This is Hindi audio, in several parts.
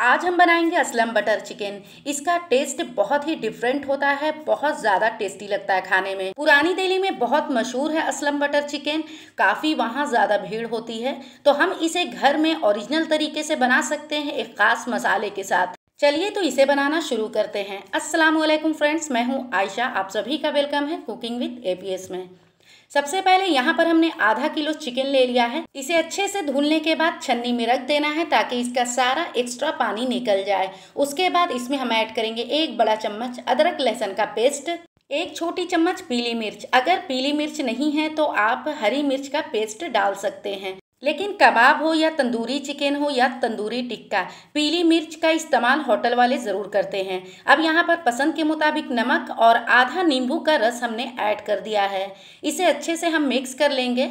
आज हम बनाएंगे असलम बटर चिकन इसका टेस्ट बहुत ही डिफरेंट होता है बहुत ज़्यादा टेस्टी लगता है खाने में पुरानी दिल्ली में बहुत मशहूर है असलम बटर चिकन काफ़ी वहाँ ज़्यादा भीड़ होती है तो हम इसे घर में ओरिजिनल तरीके से बना सकते हैं एक ख़ास मसाले के साथ चलिए तो इसे बनाना शुरू करते हैं असलम फ्रेंड्स मैं हूँ आयशा आप सभी का वेलकम है कुकिंग विद ए में सबसे पहले यहाँ पर हमने आधा किलो चिकन ले लिया है इसे अच्छे से धुलने के बाद छन्नी में रख देना है ताकि इसका सारा एक्स्ट्रा पानी निकल जाए उसके बाद इसमें हम ऐड करेंगे एक बड़ा चम्मच अदरक लहसुन का पेस्ट एक छोटी चम्मच पीली मिर्च अगर पीली मिर्च नहीं है तो आप हरी मिर्च का पेस्ट डाल सकते हैं लेकिन कबाब हो या तंदूरी चिकन हो या तंदूरी टिक्का पीली मिर्च का इस्तेमाल होटल वाले ज़रूर करते हैं अब यहाँ पर पसंद के मुताबिक नमक और आधा नींबू का रस हमने ऐड कर दिया है इसे अच्छे से हम मिक्स कर लेंगे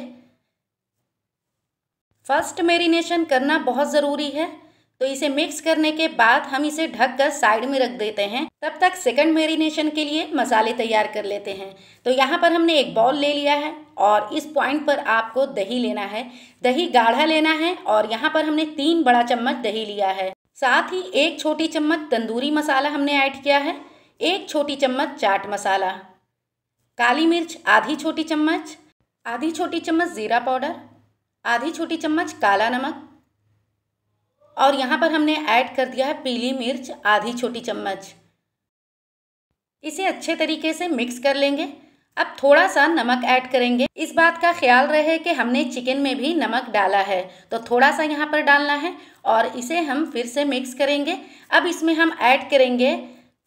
फर्स्ट मेरीनेशन करना बहुत ज़रूरी है तो इसे मिक्स करने के बाद हम इसे ढक कर साइड में रख देते हैं तब तक सेकंड मैरिनेशन के लिए मसाले तैयार कर लेते हैं तो यहाँ पर हमने एक बॉल ले लिया है और इस पॉइंट पर आपको दही लेना है दही गाढ़ा लेना है और यहाँ पर हमने तीन बड़ा चम्मच दही लिया है साथ ही एक छोटी चम्मच तंदूरी मसाला हमने ऐड किया है एक छोटी चम्मच चाट मसाला काली मिर्च आधी छोटी चम्मच आधी छोटी चम्मच ज़ीरा पाउडर आधी छोटी चम्मच काला नमक और यहाँ पर हमने ऐड कर दिया है पीली मिर्च आधी छोटी चम्मच इसे अच्छे तरीके से मिक्स कर लेंगे अब थोड़ा सा नमक ऐड करेंगे इस बात का ख्याल रहे कि हमने चिकन में भी नमक डाला है तो थोड़ा सा यहाँ पर डालना है और इसे हम फिर से मिक्स करेंगे अब इसमें हम ऐड करेंगे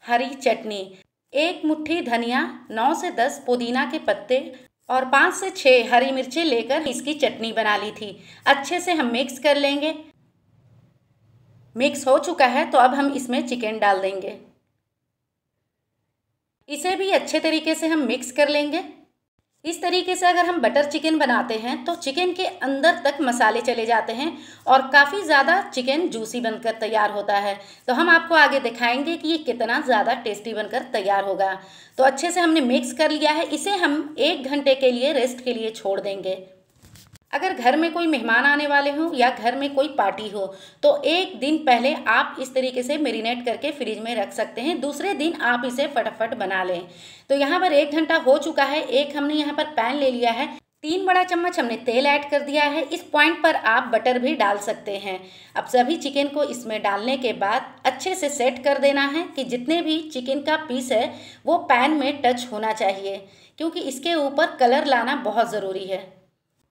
हरी चटनी एक मुट्ठी धनिया नौ से दस पुदीना के पत्ते और पाँच से छः हरी मिर्चें लेकर इसकी चटनी बना ली थी अच्छे से हम मिक्स कर लेंगे मिक्स हो चुका है तो अब हम इसमें चिकन डाल देंगे इसे भी अच्छे तरीके से हम मिक्स कर लेंगे इस तरीके से अगर हम बटर चिकन बनाते हैं तो चिकन के अंदर तक मसाले चले जाते हैं और काफ़ी ज़्यादा चिकन जूसी बनकर तैयार होता है तो हम आपको आगे दिखाएंगे कि ये कितना ज़्यादा टेस्टी बनकर तैयार होगा तो अच्छे से हमने मिक्स कर लिया है इसे हम एक घंटे के लिए रेस्ट के लिए छोड़ देंगे अगर घर में कोई मेहमान आने वाले हों या घर में कोई पार्टी हो तो एक दिन पहले आप इस तरीके से मेरीनेट करके फ्रिज में रख सकते हैं दूसरे दिन आप इसे फटाफट बना लें तो यहाँ पर एक घंटा हो चुका है एक हमने यहाँ पर पैन ले लिया है तीन बड़ा चम्मच हमने तेल ऐड कर दिया है इस पॉइंट पर आप बटर भी डाल सकते हैं अब सभी चिकन को इसमें डालने के बाद अच्छे से सेट कर देना है कि जितने भी चिकन का पीस है वो पैन में टच होना चाहिए क्योंकि इसके ऊपर कलर लाना बहुत ज़रूरी है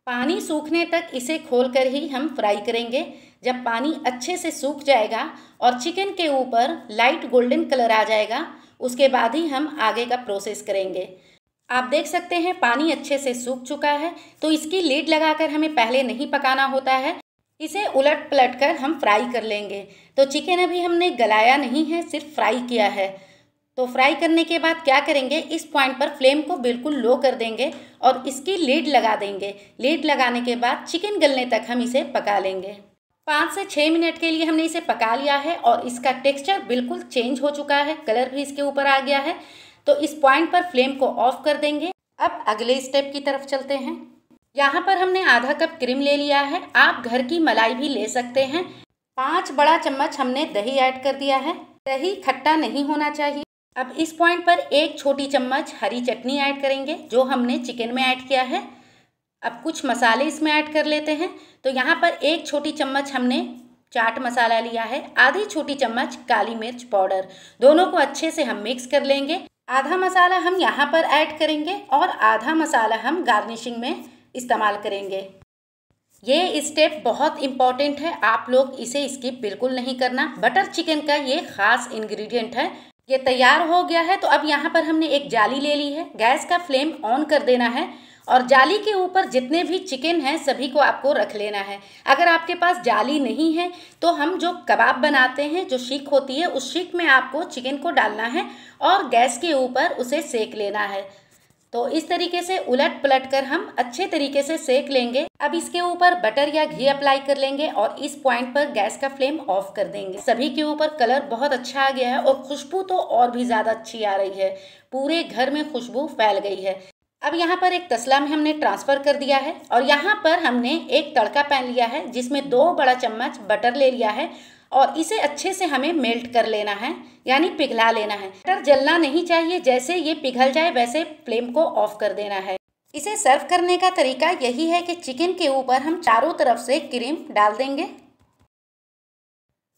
पानी सूखने तक इसे खोलकर ही हम फ्राई करेंगे जब पानी अच्छे से सूख जाएगा और चिकन के ऊपर लाइट गोल्डन कलर आ जाएगा उसके बाद ही हम आगे का प्रोसेस करेंगे आप देख सकते हैं पानी अच्छे से सूख चुका है तो इसकी लीड लगाकर हमें पहले नहीं पकाना होता है इसे उलट पलट कर हम फ्राई कर लेंगे तो चिकन अभी हमने गलाया नहीं है सिर्फ फ्राई किया है तो फ्राई करने के बाद क्या करेंगे इस पॉइंट पर फ्लेम को बिल्कुल लो कर देंगे और इसकी लीड लगा देंगे लीड लगाने के बाद चिकन गलने तक हम इसे पका लेंगे पाँच से छः मिनट के लिए हमने इसे पका लिया है और इसका टेक्सचर बिल्कुल चेंज हो चुका है कलर भी इसके ऊपर आ गया है तो इस पॉइंट पर फ्लेम को ऑफ कर देंगे अब अगले स्टेप की तरफ चलते हैं यहाँ पर हमने आधा कप क्रीम ले लिया है आप घर की मलाई भी ले सकते हैं पाँच बड़ा चम्मच हमने दही ऐड कर दिया है दही खट्टा नहीं होना चाहिए अब इस पॉइंट पर एक छोटी चम्मच हरी चटनी ऐड करेंगे जो हमने चिकन में ऐड किया है अब कुछ मसाले इसमें ऐड कर लेते हैं तो यहाँ पर एक छोटी चम्मच हमने चाट मसाला लिया है आधी छोटी चम्मच काली मिर्च पाउडर दोनों को अच्छे से हम मिक्स कर लेंगे आधा मसाला हम यहाँ पर ऐड करेंगे और आधा मसाला हम गार्निशिंग में इस्तेमाल करेंगे ये स्टेप बहुत इम्पॉर्टेंट है आप लोग इसे स्किप बिल्कुल नहीं करना बटर चिकन का ये ख़ास इंग्रेडिएंट है ये तैयार हो गया है तो अब यहाँ पर हमने एक जाली ले ली है गैस का फ्लेम ऑन कर देना है और जाली के ऊपर जितने भी चिकन हैं सभी को आपको रख लेना है अगर आपके पास जाली नहीं है तो हम जो कबाब बनाते हैं जो शीख होती है उस शीख में आपको चिकन को डालना है और गैस के ऊपर उसे सेक लेना है तो इस तरीके से उलट पलट कर हम अच्छे तरीके से सेक लेंगे अब इसके ऊपर बटर या घी अप्लाई कर लेंगे और इस पॉइंट पर गैस का फ्लेम ऑफ कर देंगे सभी के ऊपर कलर बहुत अच्छा आ गया है और खुशबू तो और भी ज़्यादा अच्छी आ रही है पूरे घर में खुशबू फैल गई है अब यहाँ पर एक तसला में हमने ट्रांसफ़र कर दिया है और यहाँ पर हमने एक तड़का पैन लिया है जिसमें दो बड़ा चम्मच बटर ले लिया है और इसे अच्छे से हमें मेल्ट कर लेना है यानी पिघला लेना है बटर जलना नहीं चाहिए जैसे ये पिघल जाए वैसे फ्लेम को ऑफ कर देना है इसे सर्व करने का तरीका यही है कि चिकन के ऊपर हम चारों तरफ से क्रीम डाल देंगे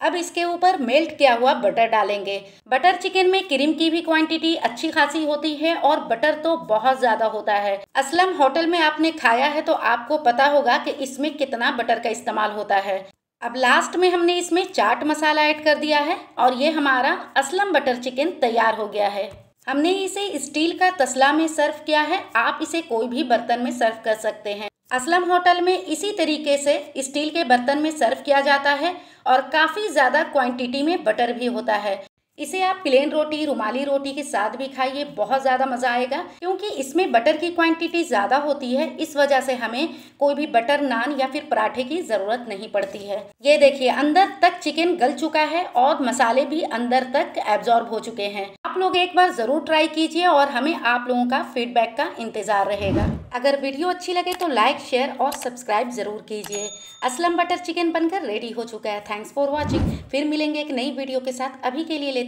अब इसके ऊपर मेल्ट किया हुआ बटर डालेंगे बटर चिकन में क्रीम की भी क्वांटिटी अच्छी खासी होती है और बटर तो बहुत ज़्यादा होता है असलम होटल में आपने खाया है तो आपको पता होगा कि इसमें कितना बटर का इस्तेमाल होता है अब लास्ट में हमने इसमें चाट मसाला ऐड कर दिया है और ये हमारा असलम बटर चिकन तैयार हो गया है हमने इसे स्टील का तसला में सर्व किया है आप इसे कोई भी बर्तन में सर्व कर सकते हैं असलम होटल में इसी तरीके से स्टील के बर्तन में सर्व किया जाता है और काफ़ी ज़्यादा क्वांटिटी में बटर भी होता है इसे आप प्लेन रोटी रुमाली रोटी के साथ भी खाइए बहुत ज़्यादा मज़ा आएगा क्योंकि इसमें बटर की क्वांटिटी ज़्यादा होती है इस वजह से हमें कोई भी बटर नान या फिर पराठे की ज़रूरत नहीं पड़ती है ये देखिए अंदर तक चिकन गल चुका है और मसाले भी अंदर तक एब्जॉर्ब हो चुके हैं आप लोग एक बार ज़रूर ट्राई कीजिए और हमें आप लोगों का फीडबैक का इंतज़ार रहेगा अगर वीडियो अच्छी लगे तो लाइक शेयर और सब्सक्राइब ज़रूर कीजिए असलम बटर चिकन बनकर रेडी हो चुका है थैंक्स फॉर वॉचिंग फिर मिलेंगे एक नई वीडियो के साथ अभी के लिए लेते